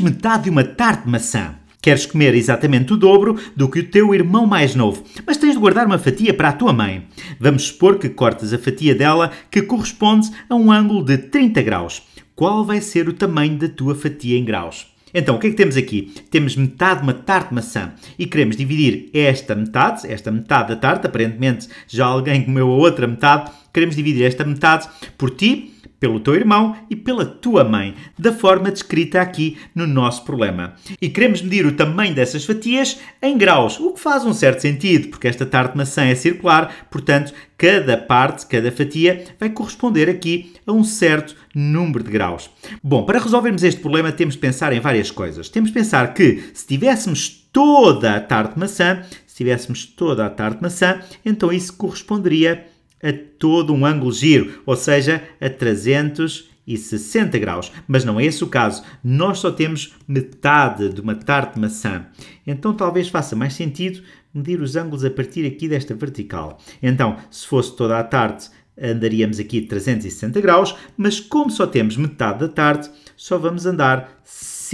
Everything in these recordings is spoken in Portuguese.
metade de uma tarte de maçã. Queres comer exatamente o dobro do que o teu irmão mais novo, mas tens de guardar uma fatia para a tua mãe. Vamos supor que cortes a fatia dela que corresponde a um ângulo de 30 graus. Qual vai ser o tamanho da tua fatia em graus? Então, o que é que temos aqui? Temos metade de uma tarte de maçã e queremos dividir esta metade, esta metade da tarte, aparentemente já alguém comeu a outra metade, queremos dividir esta metade por ti pelo teu irmão e pela tua mãe, da forma descrita aqui no nosso problema. E queremos medir o tamanho dessas fatias em graus, o que faz um certo sentido, porque esta tarte maçã é circular, portanto, cada parte, cada fatia, vai corresponder aqui a um certo número de graus. Bom, para resolvermos este problema temos de pensar em várias coisas. Temos de pensar que se tivéssemos toda a tarte maçã, se tivéssemos toda a tarte maçã, então isso corresponderia a todo um ângulo giro, ou seja, a 360 graus. Mas não é esse o caso. Nós só temos metade de uma tarte maçã. Então talvez faça mais sentido medir os ângulos a partir aqui desta vertical. Então, se fosse toda a tarte, andaríamos aqui 360 graus, mas como só temos metade da tarte, só vamos andar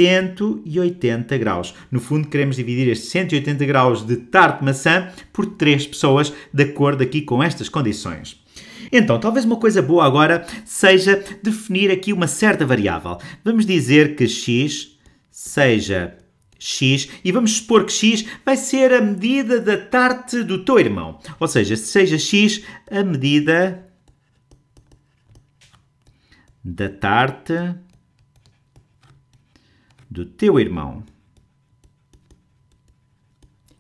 180 graus. No fundo, queremos dividir estes 180 graus de tarte maçã por 3 pessoas, de acordo aqui com estas condições. Então, talvez uma coisa boa agora seja definir aqui uma certa variável. Vamos dizer que x seja x e vamos supor que x vai ser a medida da tarte do teu irmão. Ou seja, seja x a medida da tarte do teu irmão.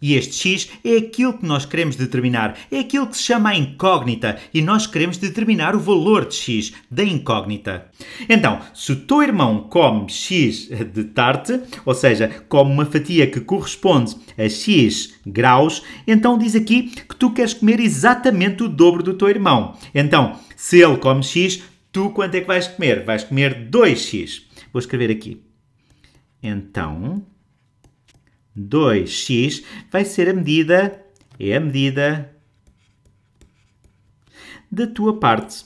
E este x é aquilo que nós queremos determinar, é aquilo que se chama a incógnita, e nós queremos determinar o valor de x, da incógnita. Então, se o teu irmão come x de tarte, ou seja, come uma fatia que corresponde a x graus, então diz aqui que tu queres comer exatamente o dobro do teu irmão. Então, se ele come x, tu quanto é que vais comer? Vais comer 2x. Vou escrever aqui. Então, 2x vai ser a medida, é a medida da tua parte.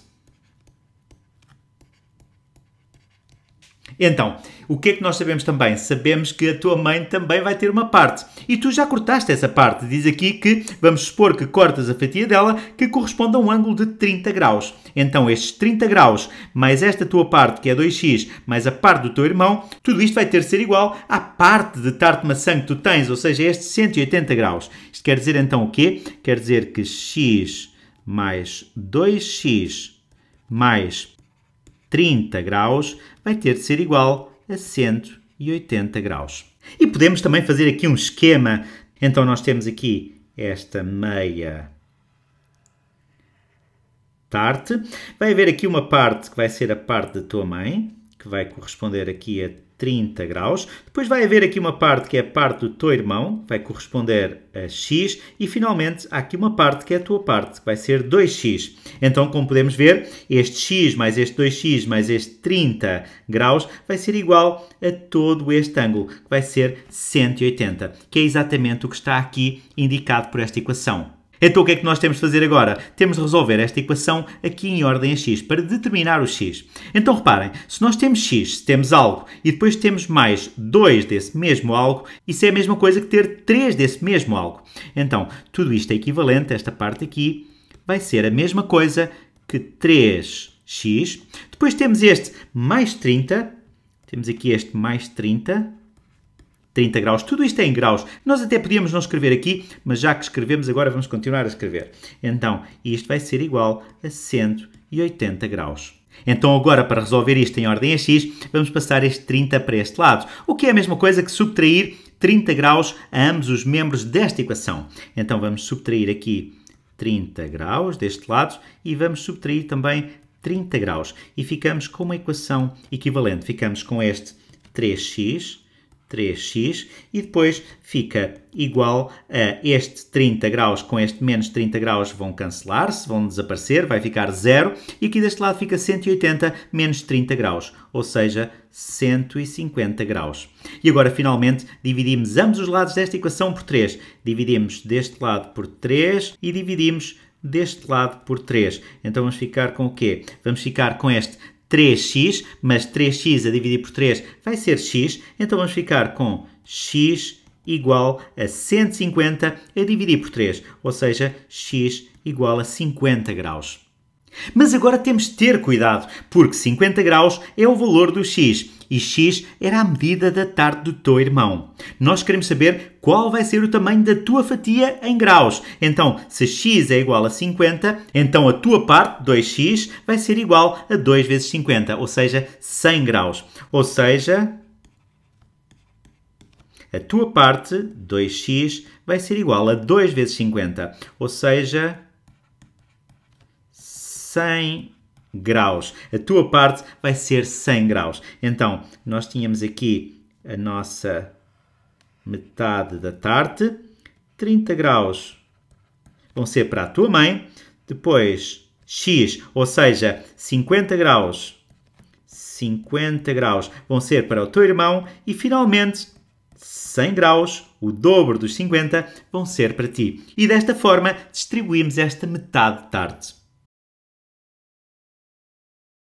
Então, o que é que nós sabemos também? Sabemos que a tua mãe também vai ter uma parte. E tu já cortaste essa parte. Diz aqui que vamos supor que cortas a fatia dela que corresponde a um ângulo de 30 graus. Então, estes 30 graus mais esta tua parte, que é 2x, mais a parte do teu irmão, tudo isto vai ter de ser igual à parte de tarte maçã que tu tens, ou seja, este 180 graus. Isto quer dizer então o quê? Quer dizer que x mais 2x mais 30 graus vai ter de ser igual a 180 graus. E podemos também fazer aqui um esquema. Então nós temos aqui esta meia tarte. Vai haver aqui uma parte que vai ser a parte da tua mãe, que vai corresponder aqui a 30 graus. Depois vai haver aqui uma parte que é a parte do teu irmão, vai corresponder a x. E finalmente há aqui uma parte que é a tua parte, que vai ser 2x. Então, como podemos ver, este x mais este 2x mais este 30 graus vai ser igual a todo este ângulo, que vai ser 180, que é exatamente o que está aqui indicado por esta equação. Então o que é que nós temos de fazer agora? Temos de resolver esta equação aqui em ordem a x, para determinar o x. Então reparem, se nós temos x, se temos algo, e depois temos mais 2 desse mesmo algo, isso é a mesma coisa que ter 3 desse mesmo algo. Então, tudo isto é equivalente, esta parte aqui, vai ser a mesma coisa que 3x. Depois temos este mais 30, temos aqui este mais 30, 30 graus. Tudo isto é em graus. Nós até podíamos não escrever aqui, mas já que escrevemos agora vamos continuar a escrever. Então, isto vai ser igual a 180 graus. Então agora, para resolver isto em ordem a x, vamos passar este 30 para este lado, o que é a mesma coisa que subtrair 30 graus a ambos os membros desta equação. Então vamos subtrair aqui 30 graus deste lado e vamos subtrair também 30 graus. E ficamos com uma equação equivalente. Ficamos com este 3x 3x e depois fica igual a este 30 graus com este menos 30 graus vão cancelar-se, vão desaparecer, vai ficar zero e aqui deste lado fica 180 menos 30 graus, ou seja, 150 graus. E agora finalmente dividimos ambos os lados desta equação por 3. Dividimos deste lado por 3 e dividimos deste lado por 3. Então vamos ficar com o quê? Vamos ficar com este 3x, mas 3x a dividir por 3 vai ser x, então vamos ficar com x igual a 150 a dividir por 3, ou seja, x igual a 50 graus. Mas agora temos de ter cuidado, porque 50 graus é o valor do x e x era a medida da tarde do teu irmão. Nós queremos saber qual vai ser o tamanho da tua fatia em graus. Então, se x é igual a 50, então a tua parte, 2x, vai ser igual a 2 vezes 50, ou seja, 100 graus. Ou seja, a tua parte, 2x, vai ser igual a 2 vezes 50, ou seja, 100 graus. A tua parte vai ser 100 graus. Então, nós tínhamos aqui a nossa metade da tarte. 30 graus vão ser para a tua mãe. Depois, X, ou seja, 50 graus. 50 graus vão ser para o teu irmão. E, finalmente, 100 graus, o dobro dos 50, vão ser para ti. E desta forma distribuímos esta metade de tarte.